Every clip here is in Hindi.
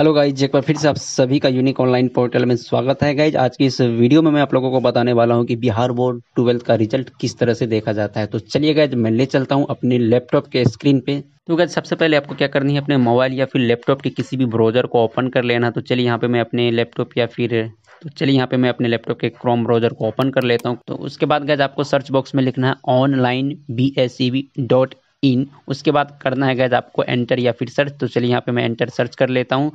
हेलो गाइज एक बार फिर से आप सभी का यूनिक ऑनलाइन पोर्टल में स्वागत है गाइज आज की इस वीडियो में मैं आप लोगों को बताने वाला हूं कि बिहार बोर्ड ट्वेल्थ का रिजल्ट किस तरह से देखा जाता है तो चलिए गाइज मैं ले चलता हूं अपने लैपटॉप के स्क्रीन पे तो गाइज सबसे पहले आपको क्या करनी है अपने मोबाइल या फिर लैपटॉप के किसी भी ब्राउजर को ओपन कर लेना तो चलिए यहाँ पे मैं अपने लैपटॉप या फिर तो चलिए यहाँ पे मैं अपने लैपटॉप के क्रोम ब्राउजर को ओपन कर लेता हूँ तो उसके बाद गैज आपको सर्च बॉक्स में लिखना है online B S E B dot in उसके बाद करना है गैज आपको एंटर या फिर सर्च तो चलिए यहाँ पे मैं एंटर सर्च कर लेता हूँ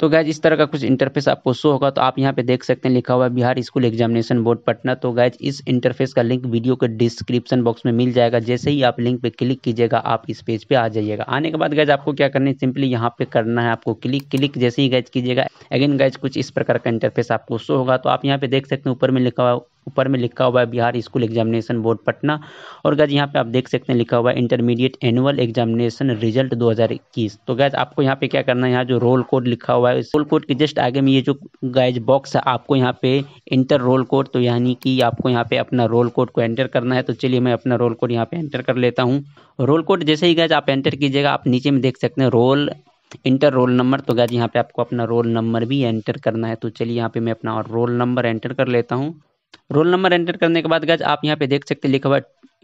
तो गैज इस तरह का कुछ इंटरफेस आपको शो होगा तो आप यहाँ पे देख सकते हैं लिखा हुआ है Bihar school examination board Patna तो गैज इस इंटरफेस का लिंक वीडियो के डिस्क्रिप्शन बॉक्स में मिल जाएगा जैसे ही आप लिंक पे क्लिक कीजिएगा आप इस पेज पे आ जाइएगा आने के बाद गैज आपको क्या करना है सिंपली यहाँ पे करना है आपको क्लिक क्लिक जैसे ही गैज कीजिएगा अगेन गैज कुछ इस प्रकार का इंटरफेस आपको शो होगा तो आप यहाँ पे देख सकते हैं ऊपर में लिखा हुआ ऊपर में लिखा हुआ है Bihar school examination board Patna और गैज यहाँ पे आप देख सकते हैं लिखा हुआ है इंटरमीडिएट एनुअल एग्जामिनेशन रिजल्ट 2021 तो गैज आपको यहाँ पे क्या करना है यहाँ जो रोल कोड लिखा हुआ है इस रोल कोड के जस्ट आगे में ये जो गैज बॉक्स है आपको यहाँ पे इंटर रोल कोड तो यानी कि आपको यहाँ पे अपना रोल कोड को एंटर करना है तो चलिए मैं अपना रोल कोड यहाँ पे एंटर कर लेता हूँ रोल कोड जैसे ही गैज आप एंटर कीजिएगा आप नीचे में देख सकते हैं रोल इंटर रोल नंबर तो गैज यहाँ पे आपको अपना रोल नंबर भी एंटर करना है तो चलिए यहाँ पे मैं अपना रोल नंबर एंटर कर लेता हूँ रोल नंबर एंटर करने के बाद गैज आप यहाँ पे देख सकते हैं लिखा हुआ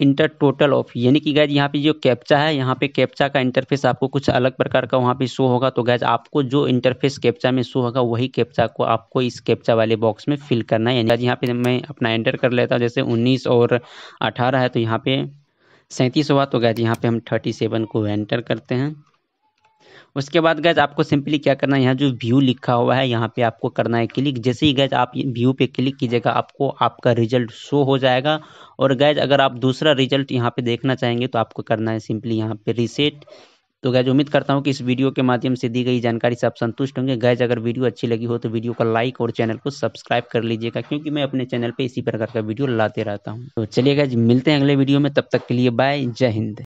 इंटर टोटल ऑफ यानी कि गैज यहाँ पे जो कैप्चा है यहाँ पे कैप्चा का इंटरफेस आपको कुछ अलग प्रकार का वहाँ पे शो होगा तो गैज आपको जो इंटरफेस कैप्चा में शो होगा वही कैप्चा को आपको इस कैप्चा वाले बॉक्स में फिल करना है यानी गैज यहाँ पे मैं अपना एंटर कर लेता हूँ जैसे उन्नीस और अठारह है तो यहाँ पे सैंतीस हुआ तो गैज यहाँ पे हम थर्टी सेवन को एंटर करते हैं उसके बाद गैज आपको सिंपली क्या करना है यहाँ जो व्यू लिखा हुआ है यहाँ पे आपको करना है क्लिक जैसे ही गैज आप व्यू पे क्लिक कीजिएगा आपको आपका रिजल्ट शो हो जाएगा और गैज अगर आप दूसरा रिजल्ट यहाँ पे देखना चाहेंगे तो आपको करना है सिंपली यहाँ पे रिसेट तो गैज उम्मीद करता हूँ कि इस वीडियो के माध्यम से दी गई जानकारी से आप संतुष्ट होंगे गैज अगर वीडियो अच्छी लगी हो तो वीडियो को लाइक और चैनल को सब्सक्राइब कर लीजिएगा क्योंकि मैं अपने चैनल पे इसी प्रकार का वीडियो लाते रहता हूँ तो चलिए गैज मिलते हैं अगले वीडियो में तब तक के लिए बाय जय हिंद